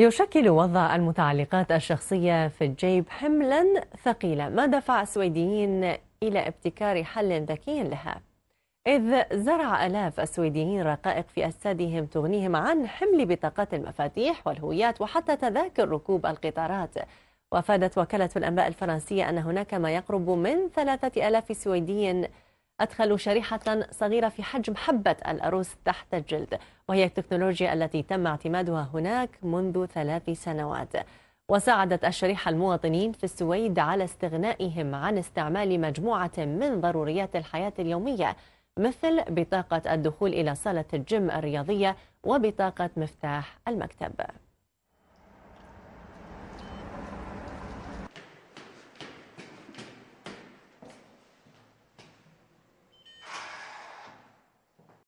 يشكل وضع المتعلقات الشخصية في الجيب حملا ثقيلا ما دفع السويديين إلى ابتكار حل ذكي لها إذ زرع ألاف السويديين رقائق في أجسادهم تغنيهم عن حمل بطاقات المفاتيح والهويات وحتى تذاكر ركوب القطارات وأفادت وكالة الأنباء الفرنسية أن هناك ما يقرب من ثلاثة ألاف سويدي أدخلوا شريحة صغيرة في حجم حبة الأرز تحت الجلد وهي التكنولوجيا التي تم اعتمادها هناك منذ ثلاث سنوات وساعدت الشريحة المواطنين في السويد على استغنائهم عن استعمال مجموعة من ضروريات الحياة اليومية مثل بطاقة الدخول إلى صالة الجيم الرياضية وبطاقة مفتاح المكتب